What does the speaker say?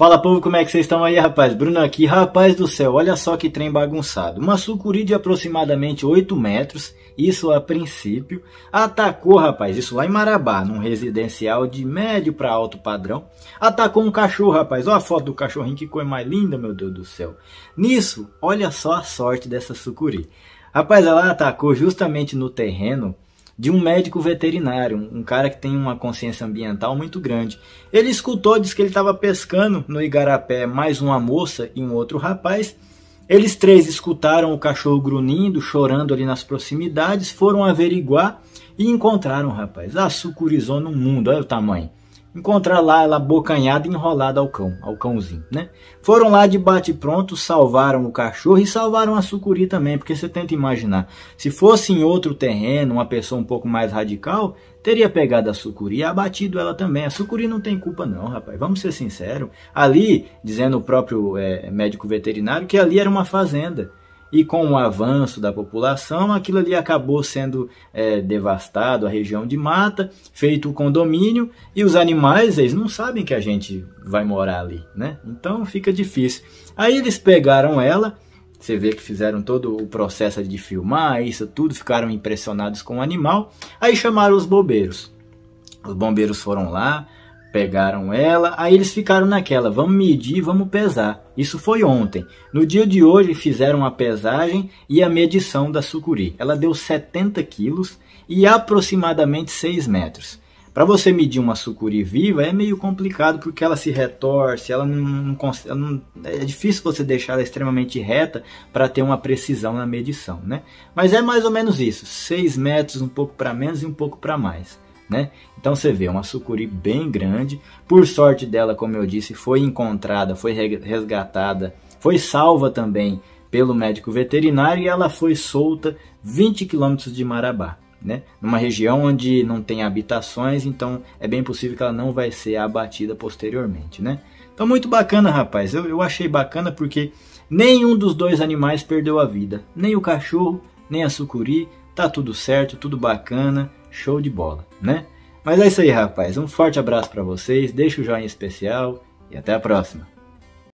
Fala povo, como é que vocês estão aí, rapaz? Bruno aqui, rapaz do céu, olha só que trem bagunçado. Uma sucuri de aproximadamente 8 metros, isso a princípio, atacou, rapaz, isso lá em Marabá, num residencial de médio para alto padrão. Atacou um cachorro, rapaz. Olha a foto do cachorrinho, que coisa mais linda, meu Deus do céu. Nisso, olha só a sorte dessa sucuri. Rapaz, ela atacou justamente no terreno de um médico veterinário, um cara que tem uma consciência ambiental muito grande. Ele escutou, disse que ele estava pescando no igarapé mais uma moça e um outro rapaz. Eles três escutaram o cachorro grunhindo, chorando ali nas proximidades, foram averiguar e encontraram o rapaz. Ah, sucurizou no mundo, olha o tamanho encontrar lá ela bocanhada enrolada ao cão, ao cãozinho, né? Foram lá de bate pronto, salvaram o cachorro e salvaram a sucuri também, porque você tenta imaginar, se fosse em outro terreno, uma pessoa um pouco mais radical, teria pegado a sucuri e abatido ela também. A sucuri não tem culpa não, rapaz, vamos ser sinceros. Ali, dizendo o próprio é, médico veterinário, que ali era uma fazenda, e com o avanço da população, aquilo ali acabou sendo é, devastado, a região de mata, feito o condomínio, e os animais, eles não sabem que a gente vai morar ali, né? Então fica difícil. Aí eles pegaram ela, você vê que fizeram todo o processo de filmar, isso tudo, ficaram impressionados com o animal, aí chamaram os bombeiros. Os bombeiros foram lá, Pegaram ela, aí eles ficaram naquela, vamos medir, vamos pesar. Isso foi ontem. No dia de hoje fizeram a pesagem e a medição da sucuri. Ela deu 70 quilos e aproximadamente 6 metros. Para você medir uma sucuri viva é meio complicado porque ela se retorce, ela não, não, não é difícil você deixar ela extremamente reta para ter uma precisão na medição, né? Mas é mais ou menos isso, 6 metros um pouco para menos e um pouco para mais né? Então você vê é uma sucuri bem grande. Por sorte dela, como eu disse, foi encontrada, foi resgatada, foi salva também pelo médico veterinário e ela foi solta 20 quilômetros de Marabá. Né? Numa região onde não tem habitações, então é bem possível que ela não vai ser abatida posteriormente, né? Então muito bacana, rapaz. Eu, eu achei bacana porque nenhum dos dois animais perdeu a vida. Nem o cachorro, nem a sucuri. Tá tudo certo, tudo bacana. Show de bola, né? Mas é isso aí, rapaz. Um forte abraço para vocês, deixa o joinha especial e até a próxima.